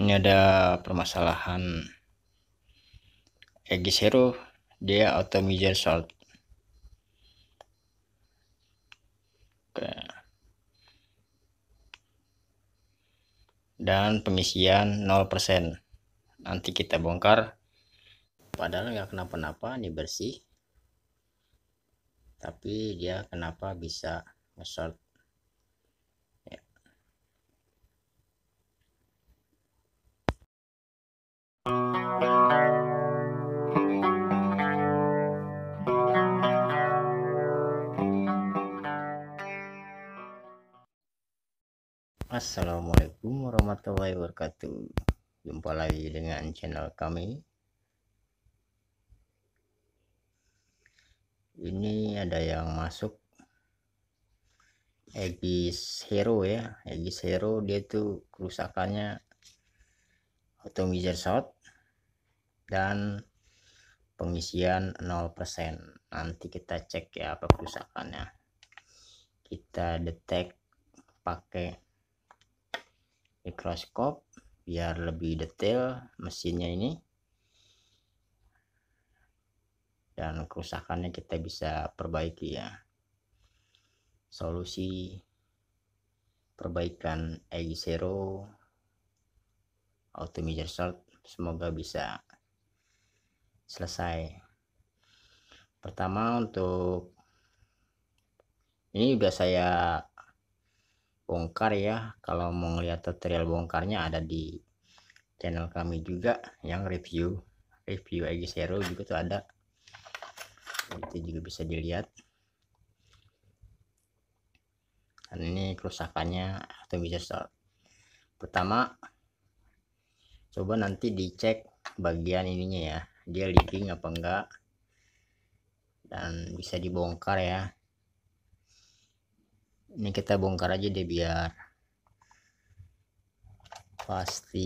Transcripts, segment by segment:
ini ada permasalahan Aegis Hero dia auto major salt Oke. dan pengisian 0% nanti kita bongkar padahal nggak kenapa-napa ini bersih tapi dia kenapa bisa nge-short Assalamualaikum warahmatullahi wabarakatuh Jumpa lagi dengan channel kami Ini ada yang masuk Aegis Hero ya Aegis Hero dia tuh kerusakannya automizer Shot Dan pengisian 0% Nanti kita cek ya apa kerusakannya Kita detect pakai mikroskop biar lebih detail mesinnya ini dan kerusakannya kita bisa perbaiki ya solusi perbaikan E0 Short semoga bisa selesai pertama untuk ini udah saya bongkar ya kalau mau ngeliat tutorial bongkarnya ada di channel kami juga yang review review Egi Zero juga tuh ada itu juga bisa dilihat dan ini kerusakannya atau bisa start pertama coba nanti dicek bagian ininya ya dia leaking apa enggak dan bisa dibongkar ya ini kita bongkar aja deh biar pasti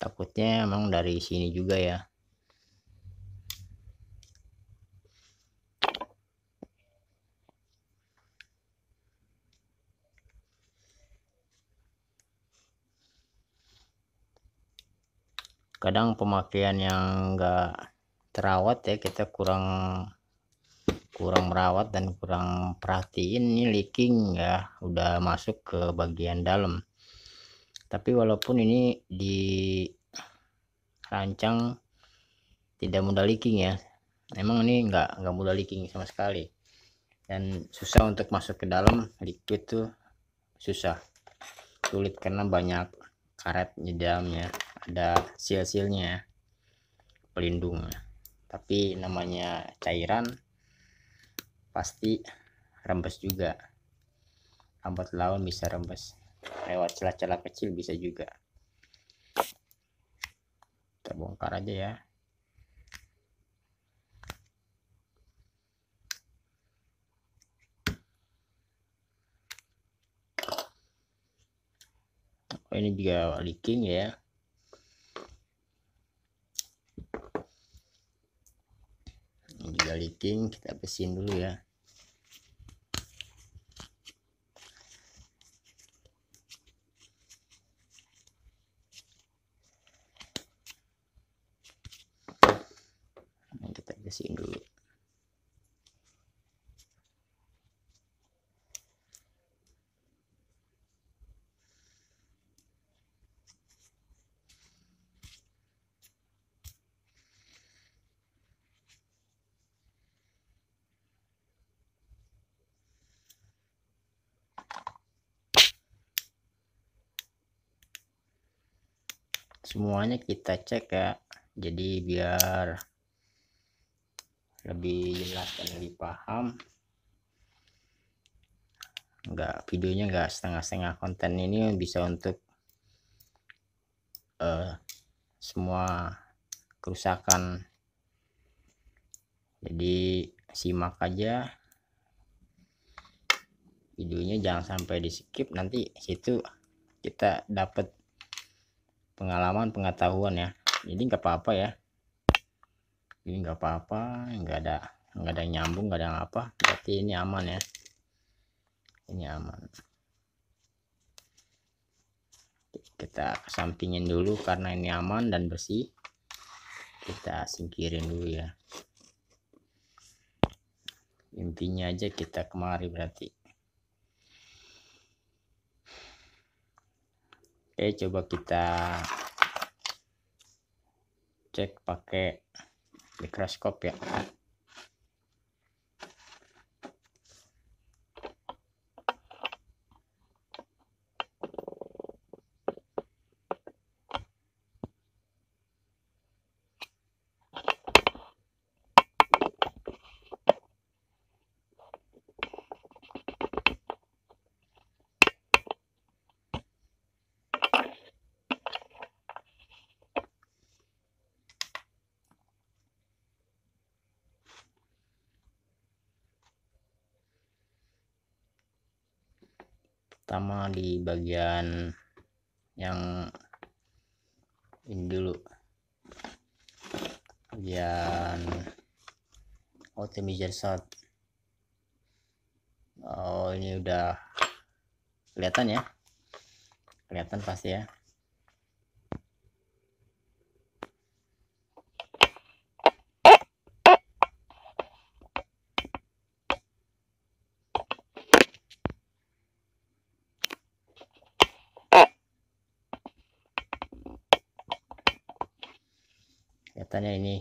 takutnya emang dari sini juga ya kadang pemakaian yang enggak terawat ya kita kurang kurang merawat dan kurang perhatiin ini leaking ya udah masuk ke bagian dalam tapi walaupun ini dirancang tidak mudah leaking ya emang ini enggak enggak mudah leaking sama sekali dan susah untuk masuk ke dalam liquid tuh susah sulit karena banyak karet di dalamnya ada seal-sealnya pelindung tapi namanya cairan pasti rembes juga lambat laun bisa rembes lewat celah-celah kecil bisa juga kita bongkar aja ya oh, ini juga leaking ya ada leaking kita bersihin dulu ya kita bersihin dulu semuanya kita cek ya jadi biar lebih jelas dan lebih paham enggak videonya enggak setengah-setengah konten ini bisa untuk uh, semua kerusakan jadi simak aja videonya jangan sampai di skip nanti situ kita dapat pengalaman pengetahuan ya jadi nggak apa-apa ya ini nggak apa-apa nggak ada nggak ada nyambung nggak ada apa berarti ini aman ya ini aman kita sampingin dulu karena ini aman dan bersih kita singkirin dulu ya intinya aja kita kemari berarti oke coba kita cek pakai mikroskop ya pertama di bagian yang ini dulu bagian optimizer shot oh ini udah kelihatan ya kelihatan pasti ya katanya ini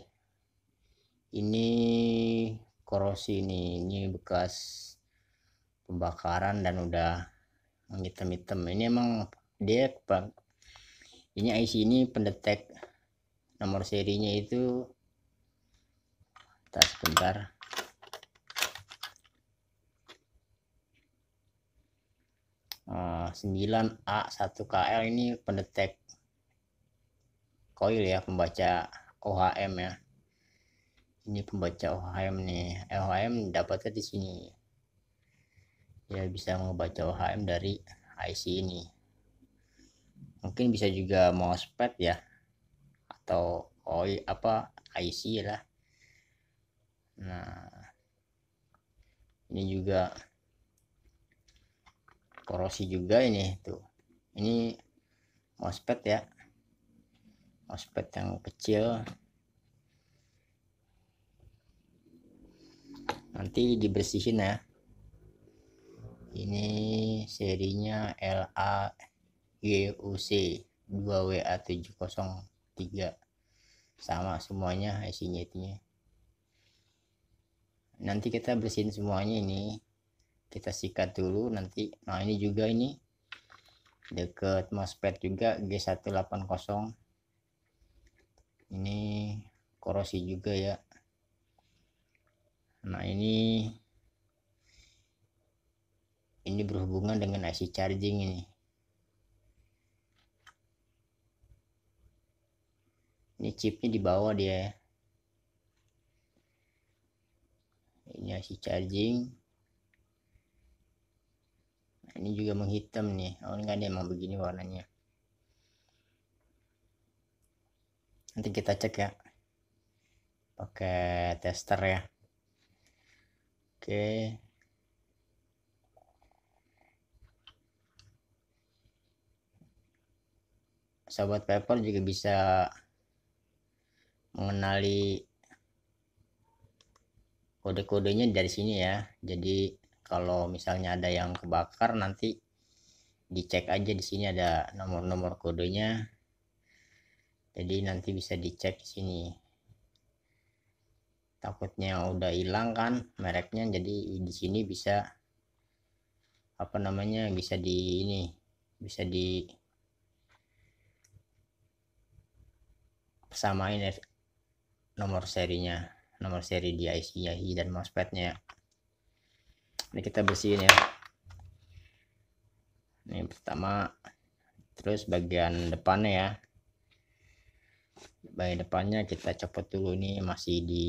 ini korosi ini ini bekas pembakaran dan udah hitam-hitam ini emang dia pak ini IC ini pendetek nomor serinya itu tas sebentar uh, ah, 9A1KL ini pendetek koil ya pembaca OHM ya ini pembaca OHM nih OHM dapatnya di sini ya bisa membaca OHM dari IC ini mungkin bisa juga mousepad ya atau OI oh iya, apa IC lah nah ini juga korosi juga ini tuh ini mousepad ya ospek yang kecil nanti dibersihin ya ini serinya la guc 2WA703 sama semuanya isinya itunya nanti kita bersihin semuanya ini kita sikat dulu nanti nah ini juga ini deket mousepad juga G180 ini korosi juga ya nah ini ini berhubungan dengan IC charging ini ini chipnya di bawah dia ya ini IC charging nah, ini juga menghitam nih oh ini dia emang begini warnanya nanti kita cek ya oke tester ya oke sahabat paper juga bisa mengenali kode-kodenya dari sini ya jadi kalau misalnya ada yang kebakar nanti dicek aja di sini ada nomor-nomor kodenya jadi nanti bisa dicek di sini takutnya udah hilang kan mereknya jadi di sini bisa apa namanya bisa di ini bisa di samain ya, nomor serinya nomor seri di IC IC dan mousepadnya ini kita bersihin ya ini pertama terus bagian depannya ya bagian depannya kita copot dulu ini masih di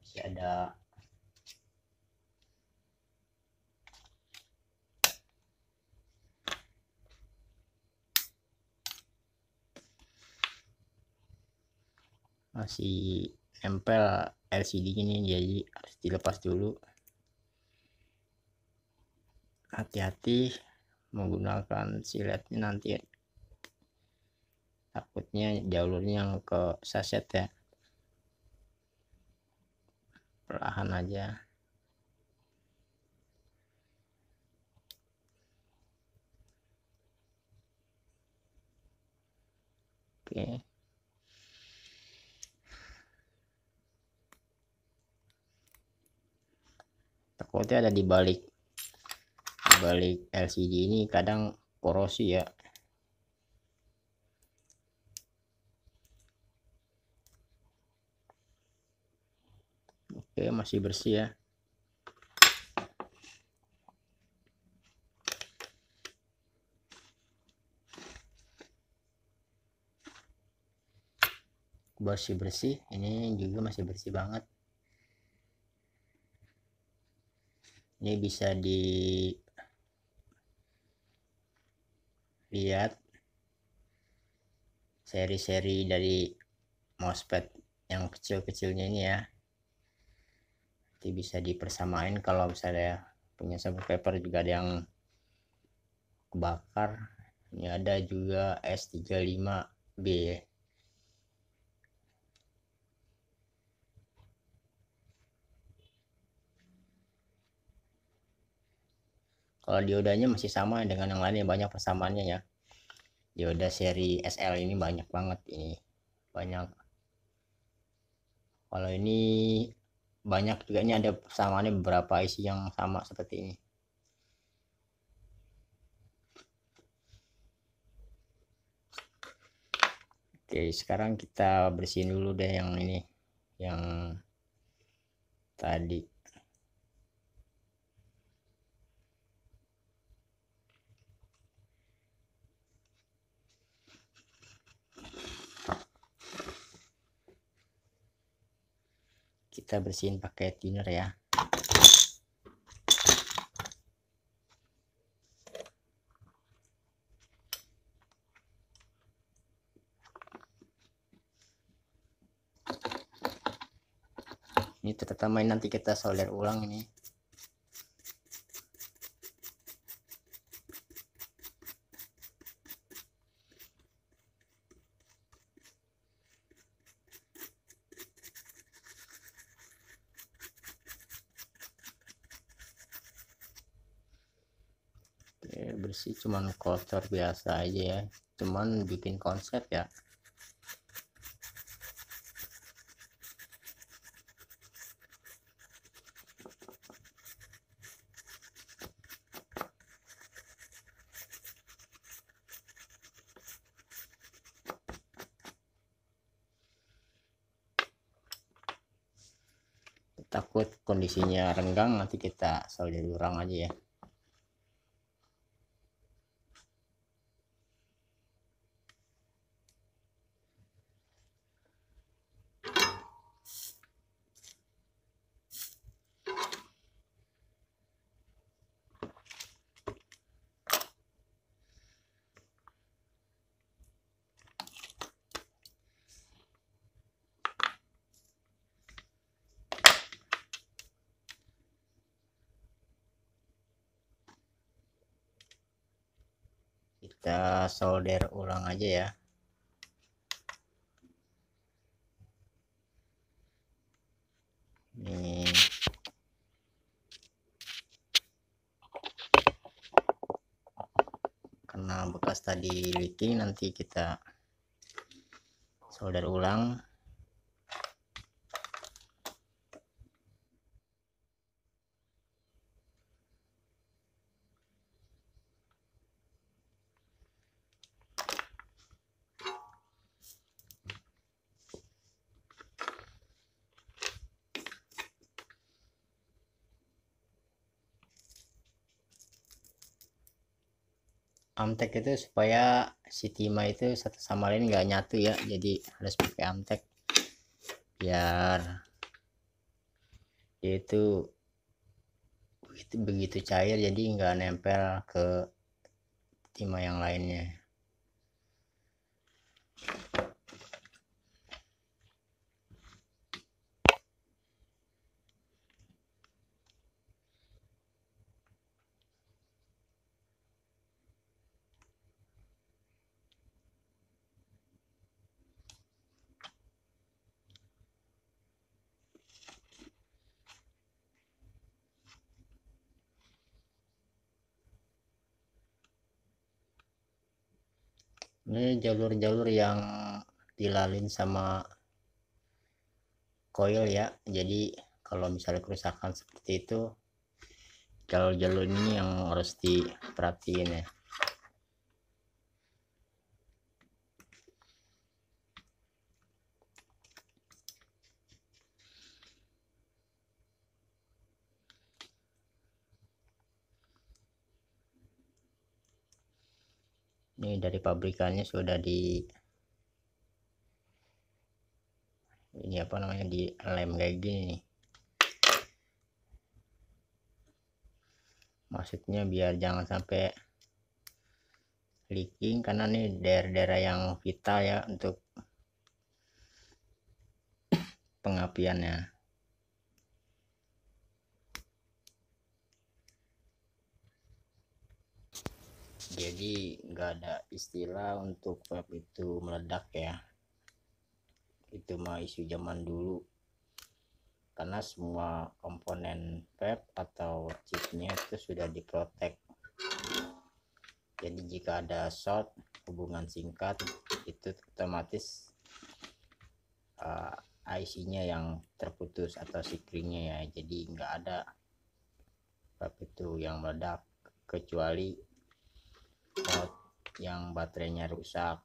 masih ada masih nempel LCD ini jadi harus dilepas dulu hati-hati menggunakan siletnya nanti takutnya jalurnya ke saset ya perlahan aja Oke. Takutnya ada di balik balik LCD ini kadang korosi ya oke masih bersih ya masih bersih ini juga masih bersih banget ini bisa di lihat seri-seri dari Mosfet yang kecil-kecilnya ini ya nanti bisa dipersamain kalau misalnya punya sabun paper juga ada yang kebakar ini ada juga S35B kalau eh, diodanya masih sama dengan yang lainnya banyak persamaannya ya dioda seri SL ini banyak banget ini banyak kalau ini banyak juga ini ada persamaannya beberapa isi yang sama seperti ini Oke sekarang kita bersihin dulu deh yang ini yang tadi kita bersihin pakai thinner ya ini main nanti kita solder ulang ini culture biasa aja ya cuman bikin konsep ya takut kondisinya renggang nanti kita saudari jadi orang aja ya aja ya ini karena bekas tadi liti nanti kita solder ulang amtek itu supaya si timah itu satu sama lain enggak nyatu ya jadi harus pakai amtek biar itu begitu begitu cair jadi enggak nempel ke timah yang lainnya ini jalur-jalur yang dilalin sama koil ya jadi kalau misalnya kerusakan seperti itu jalur-jalur ini yang harus diperhatiin ya ini dari pabrikannya sudah di ini apa namanya di lem kayak gini nih maksudnya biar jangan sampai leaking karena nih daerah-daerah yang vital ya untuk pengapiannya jadi nggak ada istilah untuk web itu meledak ya itu mah isu zaman dulu karena semua komponen web atau chipnya itu sudah diprotek jadi jika ada short hubungan singkat itu otomatis uh, eh, IC-nya yang terputus atau sikringnya ya jadi nggak ada web itu yang meledak kecuali pot yang baterainya rusak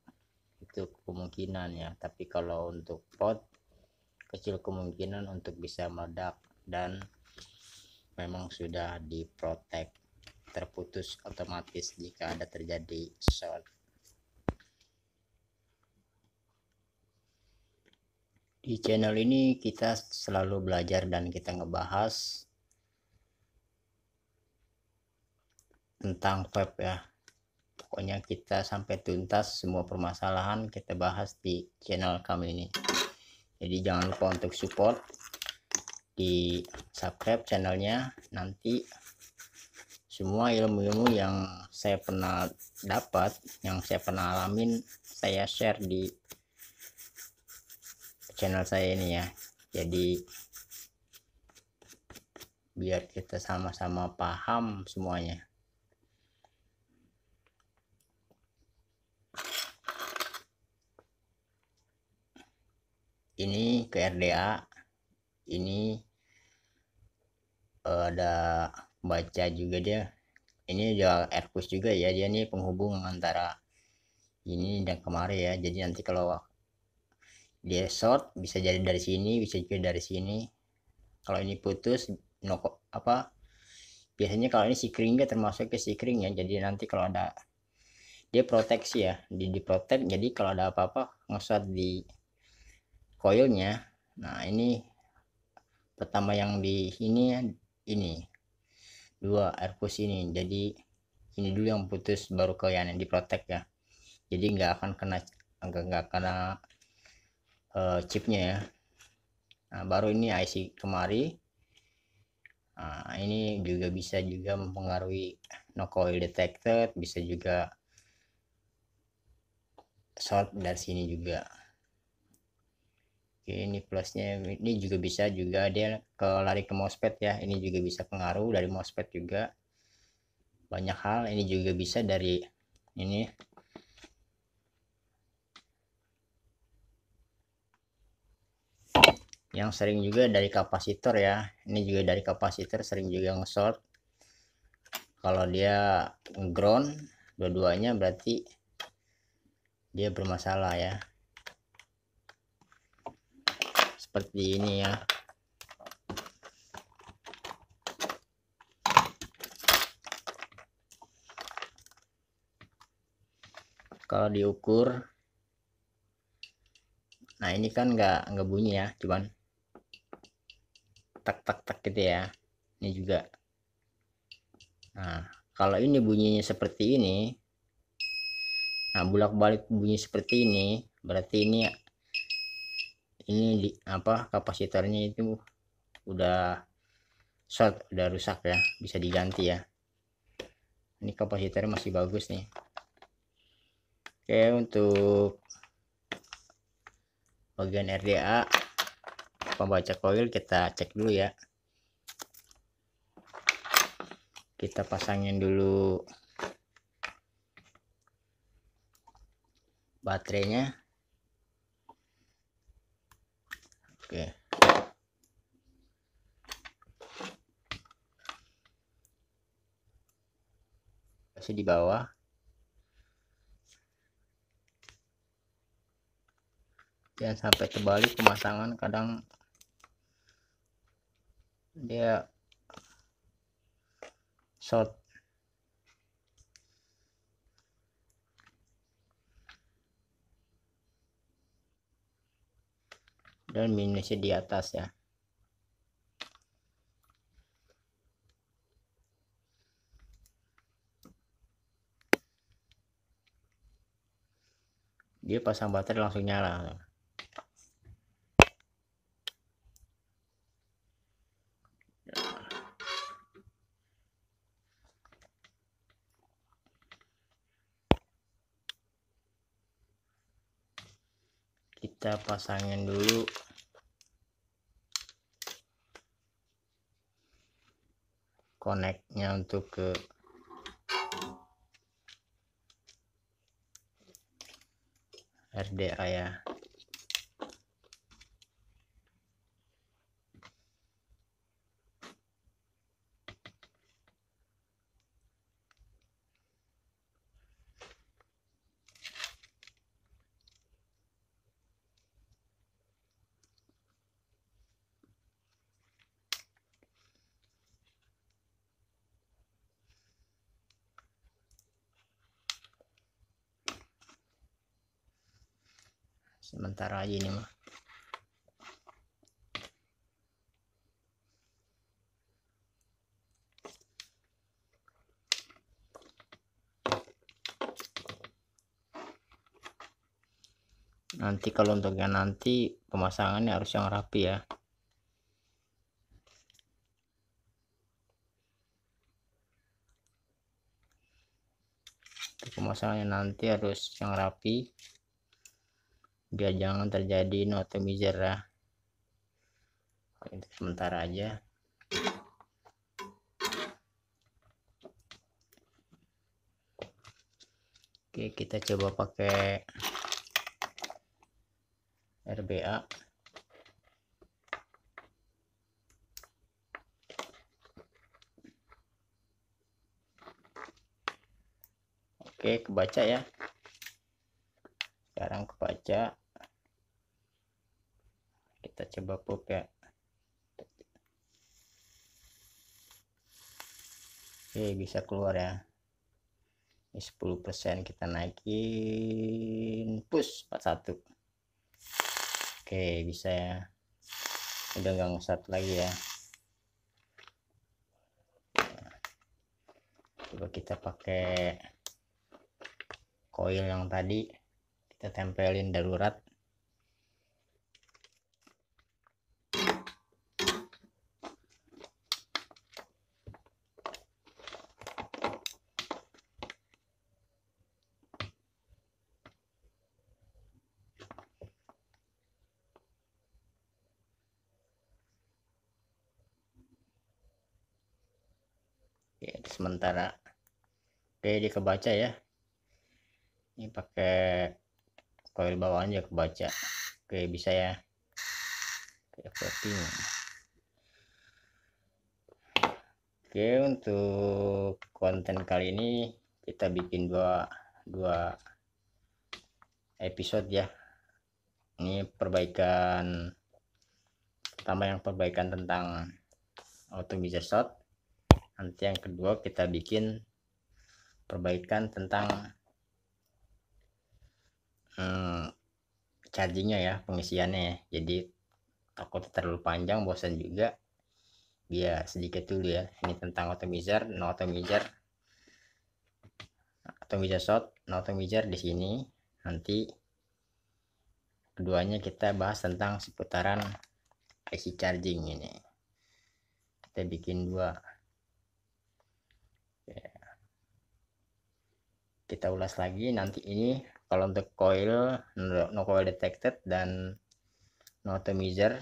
itu kemungkinan ya tapi kalau untuk pot kecil kemungkinan untuk bisa meledak dan memang sudah diprotek terputus otomatis jika ada terjadi short di channel ini kita selalu belajar dan kita ngebahas tentang vape ya pokoknya kita sampai tuntas semua permasalahan kita bahas di channel kami ini jadi jangan lupa untuk support di subscribe channelnya nanti semua ilmu-ilmu yang saya pernah dapat yang saya pernah alamin saya share di channel saya ini ya jadi biar kita sama-sama paham semuanya ini ke RDA ini eh, ada baca juga dia ini jual Airbus juga ya dia ini penghubung antara ini dan kemarin ya jadi nanti kalau dia short bisa jadi dari sini bisa juga dari sini kalau ini putus no apa biasanya kalau ini sikring ya termasuk ke sikring ya jadi nanti kalau ada dia proteksi ya di protect jadi kalau ada apa-apa ngesot di koilnya nah ini pertama yang di sini ya, ini dua airpus ini jadi ini dulu yang putus baru ke yang diprotek ya jadi nggak akan kena enggak nggak kena uh, chipnya ya nah, baru ini IC kemari nah, ini juga bisa juga mempengaruhi no coil detected bisa juga short dari sini juga oke ini plusnya ini juga bisa juga dia ke lari ke mousepad ya ini juga bisa pengaruh dari mousepad juga banyak hal ini juga bisa dari ini yang sering juga dari kapasitor ya ini juga dari kapasitor sering juga nge-short kalau dia ground dua-duanya berarti dia bermasalah ya seperti ini ya kalau diukur nah ini kan nggak nggak bunyi ya cuman tak tak tak gitu ya ini juga nah kalau ini bunyinya seperti ini nah bulak balik bunyi seperti ini berarti ini ini di, apa kapasitornya itu udah short udah rusak ya bisa diganti ya ini kapasitornya masih bagus nih oke untuk bagian RDA pembaca coil kita cek dulu ya kita pasangin dulu baterainya Oke. masih di bawah. Jangan sampai kembali pemasangan kadang dia short dan minusnya di atas ya dia pasang baterai langsung nyala kita pasangin dulu koneknya untuk ke RDA ya bentar aja ini mah nanti kalau untuk yang nanti pemasangannya harus yang rapi ya pemasangannya nanti harus yang rapi biar jangan terjadi notomi ya untuk sementara aja Oke, kita coba pakai RBA. Oke, kebaca ya. Sekarang kebaca coba pop ya Oke bisa keluar ya ini 10% kita naikin push 41 oke bisa ya udah nggak ngesat lagi ya coba kita pakai koil yang tadi kita tempelin darurat ya sementara oke dia kebaca ya ini pakai coil bawah aja kebaca oke bisa ya oke floating oke untuk konten kali ini kita bikin dua dua episode ya ini perbaikan pertama yang perbaikan tentang auto bisa shot nanti yang kedua kita bikin perbaikan tentang hmm, chargingnya ya pengisiannya ya jadi takut terlalu panjang bosan juga biar sedikit dulu ya ini tentang otomizer no atomizer atomizer shot no otomizer di sini nanti keduanya kita bahas tentang seputaran IC charging ini kita bikin dua kita ulas lagi nanti ini kalau untuk coil no coil detected dan no atomizer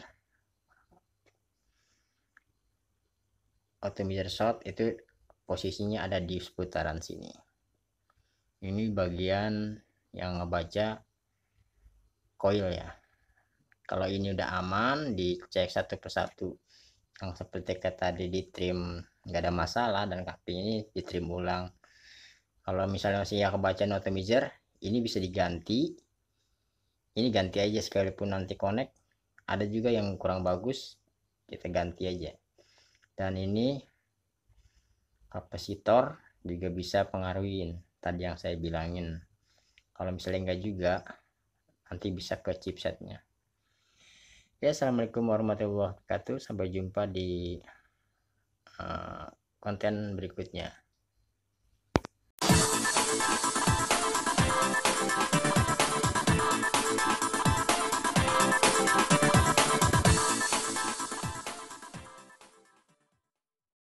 atomizer shot itu posisinya ada di seputaran sini ini bagian yang ngebaca coil ya kalau ini udah aman dicek satu persatu yang seperti tadi di trim nggak ada masalah dan kaki ini di trim ulang kalau misalnya masih yang notemizer, ini bisa diganti ini ganti aja sekalipun nanti connect ada juga yang kurang bagus kita ganti aja dan ini kapasitor juga bisa pengaruhin tadi yang saya bilangin kalau misalnya enggak juga nanti bisa ke chipsetnya ya assalamualaikum warahmatullahi wabarakatuh sampai jumpa di uh, konten berikutnya